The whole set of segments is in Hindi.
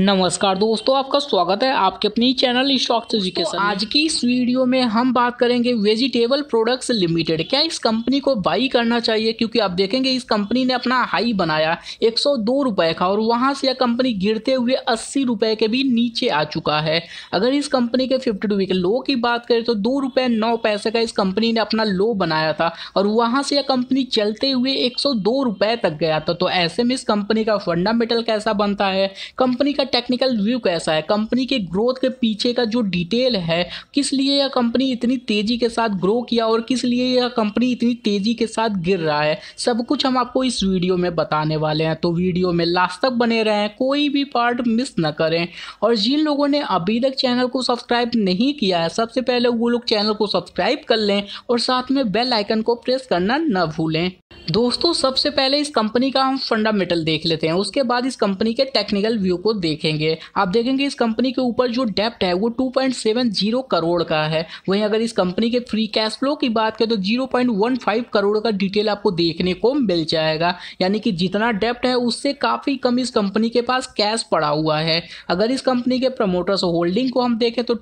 नमस्कार दोस्तों आपका स्वागत है आपके अपनी चैनल स्टॉक एजुकेशन आज की इस वीडियो में हम बात करेंगे वेजिटेबल प्रोडक्ट्स लिमिटेड क्या इस कंपनी को बाई करना चाहिए क्योंकि आप देखेंगे इस कंपनी ने अपना हाई बनाया एक सौ का और वहां से यह कंपनी गिरते हुए अस्सी रुपए के भी नीचे आ चुका है अगर इस कंपनी के फिफ्टी टू के लो की बात करें तो दो रुपये नौ पैसे का इस कंपनी ने अपना लो बनाया था और वहां से यह कंपनी चलते हुए एक सौ रुपए तक गया था तो ऐसे में इस कंपनी का फंडामेंटल कैसा बनता है कंपनी का टेक्निकल व्यू कैसा है कंपनी के ग्रोथ के पीछे का जो डिटेल है किस लिए यह कंपनी इतनी तेज़ी के साथ ग्रो किया और किस लिए यह कंपनी इतनी तेज़ी के साथ गिर रहा है सब कुछ हम आपको इस वीडियो में बताने वाले हैं तो वीडियो में लास्ट तक बने रहें कोई भी पार्ट मिस न करें और जिन लोगों ने अभी तक चैनल को सब्सक्राइब नहीं किया है सबसे पहले वो लोग चैनल को सब्सक्राइब कर लें और साथ में बेल आइकन को प्रेस करना न भूलें दोस्तों सबसे पहले इस कंपनी का हम फंडामेंटल देख लेते हैं उसके बाद इस कंपनी के टेक्निकल व्यू को देख देखेंगे आप देखेंगे इस कंपनी के ऊपर जो डेप्ट है वो 2.70 करोड़ का है वहीं अगर इस कंपनी के फ्री कैश फ्लो की बात करें तो 0.15 करोड़ का डिटेल आपको देखने को मिल जाएगा यानी कि जितना डेप्ट है उससे काफ़ी कम इस कंपनी के पास कैश पड़ा हुआ है अगर इस कंपनी के प्रमोटर्स होल्डिंग को हम देखें तो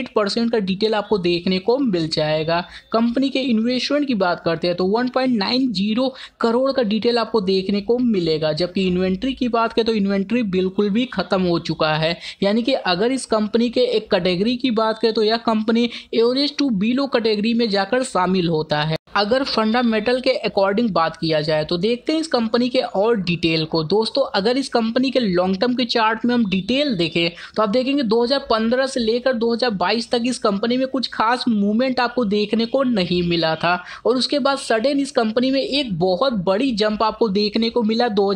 एट परसेंट का डिटेल आपको देखने को मिल जाएगा कंपनी के इन्वेस्टमेंट की बात करते हैं तो जीरो करोड़ का डिटेल आपको देखने को मिलेगा जबकि इन्वेंट्री की बात करें तो इन्वेंट्री बिल्कुल बिल्कुल भी ख़त्म हो चुका है यानी कि अगर इस कंपनी के एक कैटेगरी की बात करें तो यह company average to below category में जाकर शामिल होता है अगर फंडामेंटल के अकॉर्डिंग बात किया जाए तो देखते हैं इस कंपनी के और डिटेल को दोस्तों अगर इस कंपनी के लॉन्ग टर्म के चार्ट में हम डिटेल देखें तो आप देखेंगे 2015 से लेकर 2022 तक इस कंपनी में कुछ खास मूवमेंट आपको देखने को नहीं मिला था और उसके बाद सडन इस कंपनी में एक बहुत बड़ी जंप आपको देखने को मिला दो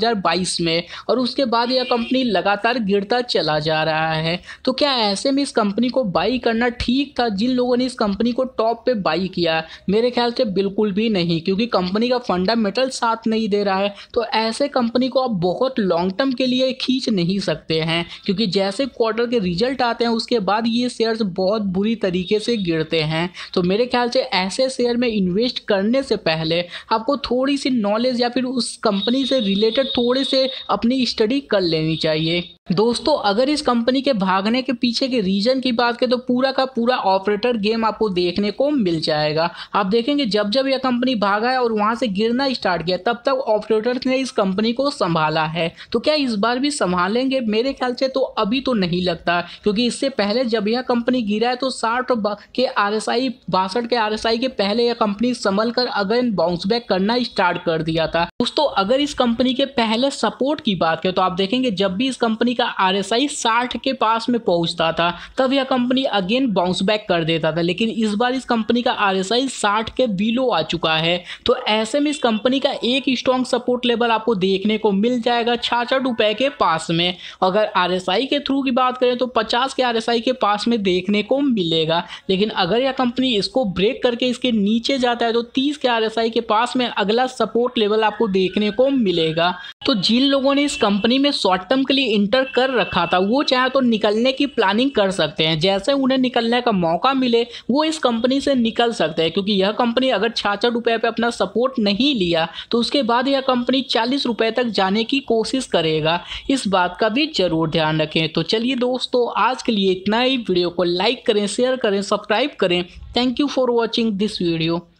में और उसके बाद यह कंपनी लगातार गिरता चला जा रहा है तो क्या ऐसे में इस कंपनी को बाई करना ठीक था जिन लोगों ने इस कंपनी को टॉप पर बाई किया मेरे ख्याल से बिल्कुल भी नहीं क्योंकि कंपनी का फंडामेंटल साथ नहीं दे रहा है तो ऐसे कंपनी को आप बहुत लॉन्ग टर्म के लिए खींच नहीं सकते हैं क्योंकि जैसे क्वार्टर के रिजल्ट आते हैं उसके बाद ये शेयर्स बहुत बुरी तरीके से गिरते हैं तो मेरे ख्याल से ऐसे शेयर में इन्वेस्ट करने से पहले आपको थोड़ी सी नॉलेज या फिर उस कंपनी से रिलेटेड थोड़े से अपनी स्टडी कर लेनी चाहिए दोस्तों अगर इस कंपनी के भागने के पीछे के रीजन की बात करें तो पूरा का पूरा ऑपरेटर गेम आपको देखने को मिल जाएगा आप देखेंगे जब जब यह कंपनी भागा है और वहां से गिरना स्टार्ट किया तब तक ऑपरेटर ने इस कंपनी को संभाला है तो क्या इस बार भी संभालेंगे मेरे ख्याल से तो अभी तो नहीं लगता क्योंकि इससे पहले जब यह कंपनी गिरा है तो साठ के आर एस आई बासठ के आर एस आई के पहले यह कंपनी संभल कर अगेन बाउंस बैक करना स्टार्ट कर दिया था दोस्तों अगर इस कंपनी के पहले सपोर्ट की बात करें तो आप देखेंगे जब भी इस कंपनी कंपनी का आरएसआई 60 के पास में पहुंचता था तब यह कंपनी अगेन बाउंस बैक कर देता था लेकिन इस बार इस कंपनी का आरएसआई 60 के बिलो आ चुका है तो ऐसे में इस कंपनी का एक स्ट्रॉन्ग सपोर्ट लेवल आपको देखने को मिल जाएगा छाछठ रुपए के पास में अगर आर के थ्रू की बात करें तो पचास के आर के पास में देखने को मिलेगा लेकिन अगर यह कंपनी इसको ब्रेक करके इसके नीचे जाता है तो तीस के आर के पास में अगला सपोर्ट लेवल आपको देखने को मिलेगा तो जिन लोगों ने इस कंपनी में शॉर्ट टर्म के लिए इंटर रजिस्टर कर रखा था वो चाहे तो निकलने की प्लानिंग कर सकते हैं जैसे उन्हें निकलने का मौका मिले वो इस कंपनी से निकल सकते हैं क्योंकि यह कंपनी अगर छाछठ रुपये पर अपना सपोर्ट नहीं लिया तो उसके बाद यह कंपनी चालीस रुपये तक जाने की कोशिश करेगा इस बात का भी जरूर ध्यान रखें तो चलिए दोस्तों आज के लिए इतना ही वीडियो को लाइक करें शेयर करें सब्सक्राइब करें thank you for watching this video